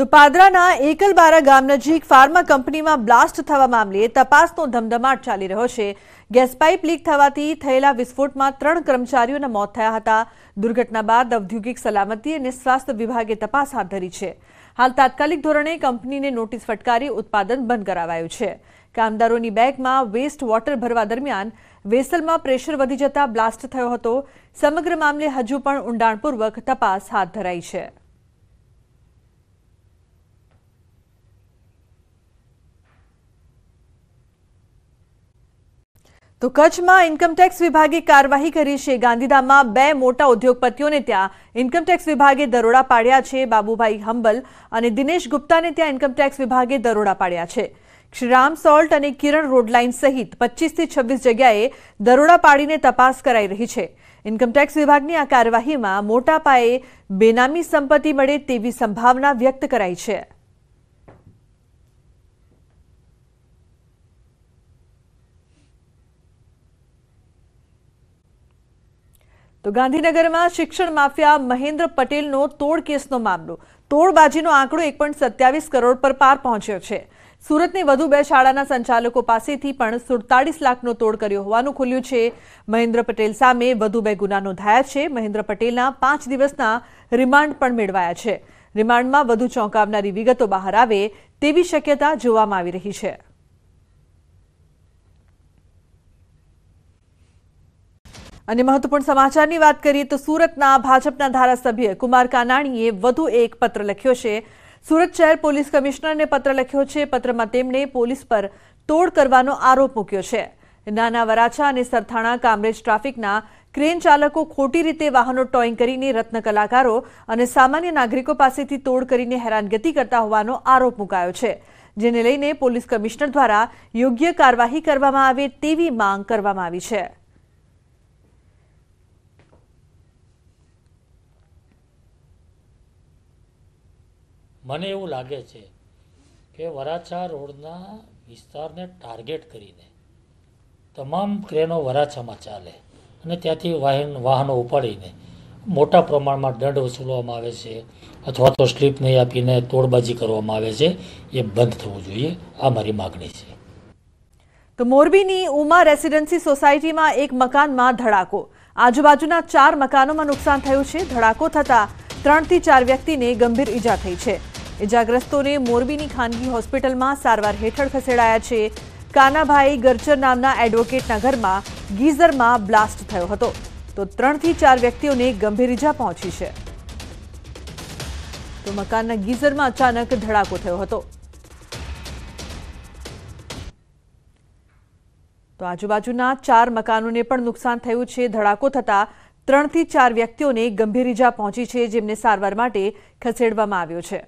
તો પાદરાના એકલબારા ગામ નજીક ફાર્મા કંપનીમાં બ્લાસ્ટ થવા મામલે તપાસનો ધમધમાટ ચાલી રહ્યો છે ગેસ પાઇપ લીક થવાથી થયેલા વિસ્ફોટમાં ત્રણ કર્મચારીઓના મોત થયા હતા દુર્ઘટના બાદ ઔદ્યોગિક સલામતી અને સ્વાસ્થ્ય વિભાગે તપાસ હાથ ધરી છે હાલ તાત્કાલિક ધોરણે કંપનીને નોટિસ ફટકારી ઉત્પાદન બંધ કરાવાયું છે કામદારોની બેગમાં વેસ્ટ વોટર ભરવા દરમિયાન વેસલમાં પ્રેશર વધી જતા બ્લાસ્ટ થયો હતો સમગ્ર મામલે હજુ પણ ઊંડાણપૂર્વક તપાસ હાથ ધરાઈ છે તો કચ્છમાં ઇન્કમટેક્સ વિભાગે કાર્યવાહી કરી છે ગાંધીધામમાં બે મોટા ઉદ્યોગપતિઓને ત્યાં ઇન્કમટેક્સ વિભાગે દરોડા પાડ્યા છે બાબુભાઈ હંબલ અને દિનેશ ગુપ્તાને ત્યાં ઇન્કમટેક્સ વિભાગે દરોડા પાડ્યા છે શ્રીરામ સોલ્ટ અને કિરણ રોડલાઇન સહિત પચીસથી છવ્વીસ જગ્યાએ દરોડા પાડીને તપાસ કરાઈ રહી છે ઇન્કમટેક્સ વિભાગની આ કાર્યવાહીમાં મોટા પાયે બેનામી સંપત્તિ મળે તેવી સંભાવના વ્યક્ત કરાઈ છે તો ગાંધીનગરમાં શિક્ષણ માફિયા મહેન્દ્ર પટેલનો તોડ કેસનો મામલો તોડબાજીનો આંકડો એક પોઈન્ટ સત્યાવીસ કરોડ પર પાર પહોંચ્યો છે સુરતની વધુ બે શાળાના સંચાલકો પાસેથી પણ સુડતાળીસ લાખનો તોડ કર્યો હોવાનું ખુલ્યું છે મહેન્દ્ર પટેલ સામે વધુ બે ગુના નોંધાયા છે મહેન્દ્ર પટેલના પાંચ દિવસના રિમાન્ડ પણ મેળવાયા છે રિમાન્ડમાં વધુ ચોંકાવનારી વિગતો બહાર આવે તેવી શક્યતા જોવામાં આવી રહી છે અને મહત્વપૂર્ણ સમાચારની વાત કરીએ તો સુરતના ભાજપના ધારાસભ્ય કુમાર કાનાણીએ વધુ એક પત્ર લખ્યો છે સુરત શહેર પોલીસ કમિશનરને પત્ર લખ્યો છે પત્રમાં તેમણે પોલીસ પર તોડ કરવાનો આરોપ મૂક્યો છે નાના વરાછા અને સરથાણા કામરેજ ટ્રાફિકના ક્રેન ચાલકો ખોટી રીતે વાહનો ટોઈંગ કરીને રત્ન કલાકારો અને સામાન્ય નાગરિકો પાસેથી તોડ કરીને હેરાનગતિ કરતા હોવાનો આરોપ મુકાયો છે જેને લઈને પોલીસ કમિશનર દ્વારા યોગ્ય કાર્યવાહી કરવામાં આવે તેવી માંગ કરવામાં આવી છે મને એવું લાગે છે કે વરાછા રોડના વિસ્તારને ટાર્ગેટ કરીને તમામ ક્રેનો વરાછામાં ચાલે અને ત્યાંથી વાહન વાહનો ઉપાડીને મોટા પ્રમાણમાં દંડ વસૂલવામાં આવે છે અથવા તો સ્લીપ નહીં આપીને તોડબાજી કરવામાં આવે છે એ બંધ થવું જોઈએ આ મારી માગણી છે તો મોરબીની ઉમા રેસિડેન્સી સોસાયટીમાં એક મકાનમાં ધડાકો આજુબાજુના ચાર મકાનોમાં નુકસાન થયું છે ધડાકો થતાં ત્રણથી ચાર વ્યક્તિને ગંભીર ઈજા થઈ છે ઇજાગ્રસ્તોને મોરબીની ખાનગી હોસ્પિટલમાં સારવાર હેઠળ ખસેડાયા છે કાનાભાઈ ગરચર નામના એડવોકેટના ઘરમાં ગીઝરમાં બ્લાસ્ટ થયો હતો તો ત્રણથી ચાર વ્યક્તિઓને ગંભીર ઇજા પહોંચી છે તો મકાનના ગીઝરમાં અચાનક ધડાકો થયો હતો તો આજુબાજુના ચાર મકાનોને પણ નુકસાન થયું છે ધડાકો થતા ત્રણથી ચાર વ્યક્તિઓને ગંભીર ઇજા પહોંચી છે જેમને સારવાર માટે ખસેડવામાં આવ્યો છે